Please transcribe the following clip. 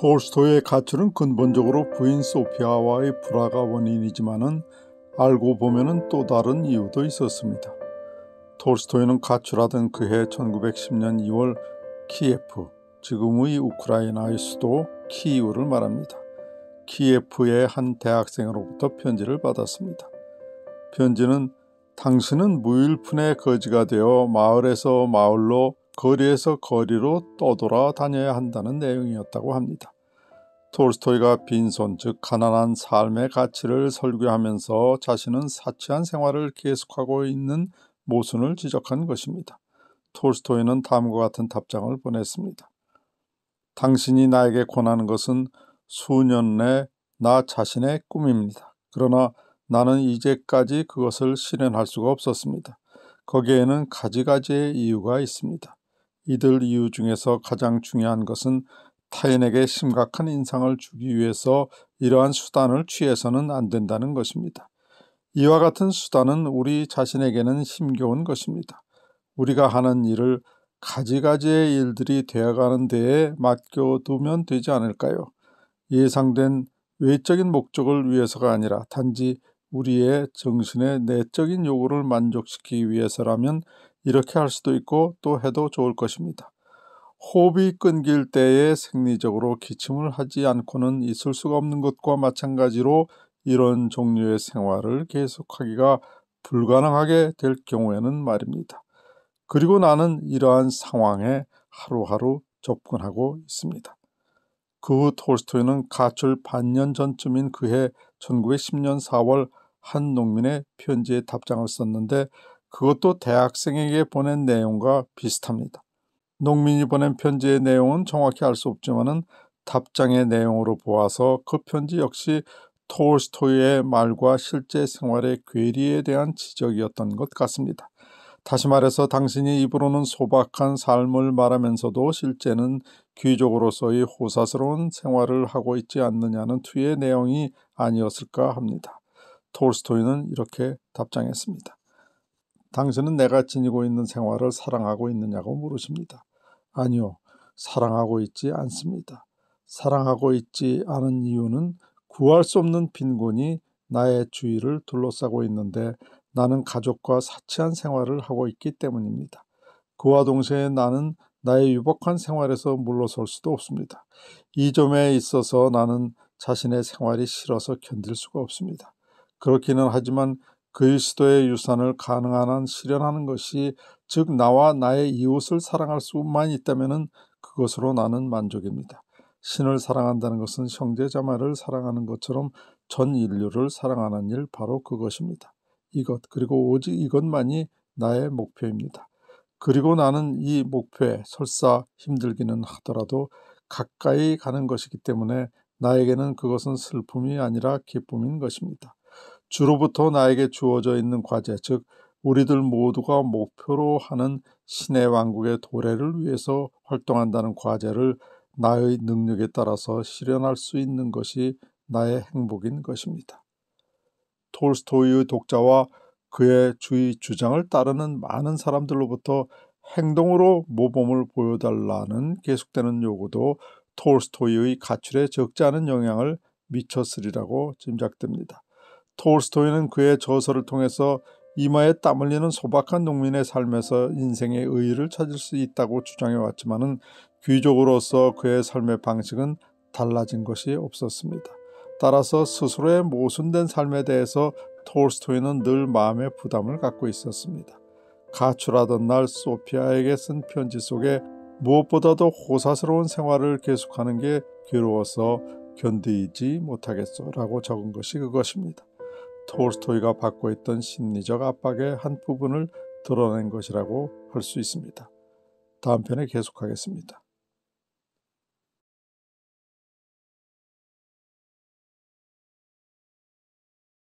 톨스토의 이 가출은 근본적으로 부인 소피아와의 불화가 원인이지만은 알고 보면은 또 다른 이유도 있었습니다. 톨스토이는 가출하던 그해 1910년 2월 키예프, 지금의 우크라이나의 수도 키이우를 말합니다. 키예프의 한 대학생으로부터 편지를 받았습니다. 편지는 당신은 무일푼의 거지가 되어 마을에서 마을로 거리에서 거리로 떠돌아 다녀야 한다는 내용이었다고 합니다. 톨스토이가 빈손 즉 가난한 삶의 가치를 설교하면서 자신은 사치한 생활을 계속하고 있는 모순을 지적한 것입니다. 톨스토이는 다음과 같은 답장을 보냈습니다. 당신이 나에게 권하는 것은 수년 내 나 자신의 꿈입니다. 그러나 나는 이제까지 그것을 실현할 수가 없었습니다. 거기에는 가지가지의 이유가 있습니다. 이들 이유 중에서 가장 중요한 것은 타인에게 심각한 인상을 주기 위해서 이러한 수단을 취해서는 안 된다는 것입니다. 이와 같은 수단은 우리 자신에게는 힘겨운 것입니다. 우리가 하는 일을 가지가지의 일들이 되어가는 데에 맡겨두면 되지 않을까요? 예상된 외적인 목적을 위해서가 아니라 단지 우리의 정신의 내적인 요구를 만족시키기 위해서라면 이렇게 할 수도 있고 또 해도 좋을 것입니다. 호흡이 끊길 때에 생리적으로 기침을 하지 않고는 있을 수가 없는 것과 마찬가지로 이런 종류의 생활을 계속하기가 불가능하게 될 경우에는 말입니다. 그리고 나는 이러한 상황에 하루하루 접근하고 있습니다. 그 후 톨스토이는 가출 반년 전쯤인 그해 1910년 4월 한 농민의 편지에 답장을 썼는데 그것도 대학생에게 보낸 내용과 비슷합니다. 농민이 보낸 편지의 내용은 정확히 알 수 없지만은 답장의 내용으로 보아서 그 편지 역시 톨스토이의 말과 실제 생활의 괴리에 대한 지적이었던 것 같습니다. 다시 말해서 당신이 입으로는 소박한 삶을 말하면서도 실제는 귀족으로서의 호사스러운 생활을 하고 있지 않느냐는 투의 내용이 아니었을까 합니다. 톨스토이는 이렇게 답장했습니다. 당신은 내가 지니고 있는 생활을 사랑하고 있느냐고 물으십니다. 아니요, 사랑하고 있지 않습니다. 사랑하고 있지 않은 이유는 구할 수 없는 빈곤이 나의 주위를 둘러싸고 있는데 나는 가족과 사치한 생활을 하고 있기 때문입니다. 그와 동시에 나는 나의 유복한 생활에서 물러설 수도 없습니다. 이 점에 있어서 나는 자신의 생활이 싫어서 견딜 수가 없습니다. 그렇기는 하지만 그리스도의 유산을 가능한 한 실현하는 것이 즉 나와 나의 이웃을 사랑할 수만 있다면 그것으로 나는 만족입니다. 신을 사랑한다는 것은 형제자매를 사랑하는 것처럼 전 인류를 사랑하는 일 바로 그것입니다. 이것 그리고 오직 이것만이 나의 목표입니다. 그리고 나는 이 목표에 설사 힘들기는 하더라도 가까이 가는 것이기 때문에 나에게는 그것은 슬픔이 아니라 기쁨인 것입니다. 주로부터 나에게 주어져 있는 과제, 즉 우리들 모두가 목표로 하는 신의 왕국의 도래를 위해서 활동한다는 과제를 나의 능력에 따라서 실현할 수 있는 것이 나의 행복인 것입니다. 톨스토이의 독자와 그의 주의 주장을 따르는 많은 사람들로부터 행동으로 모범을 보여달라는 계속되는 요구도 톨스토이의 가출에 적지 않은 영향을 미쳤으리라고 짐작됩니다. 톨스토이는 그의 저서를 통해서 이마에 땀 흘리는 소박한 농민의 삶에서 인생의 의의를 찾을 수 있다고 주장해왔지만은 귀족으로서 그의 삶의 방식은 달라진 것이 없었습니다. 따라서 스스로의 모순된 삶에 대해서 톨스토이는 늘 마음의 부담을 갖고 있었습니다. 가출하던 날 소피아에게 쓴 편지 속에 무엇보다도 호사스러운 생활을 계속하는 게 괴로워서 견디지 못하겠소라고 적은 것이 그것입니다. 톨스토이가 받고 있던 심리적 압박의 한 부분을 드러낸 것이라고 할 수 있습니다. 다음 편에 계속하겠습니다.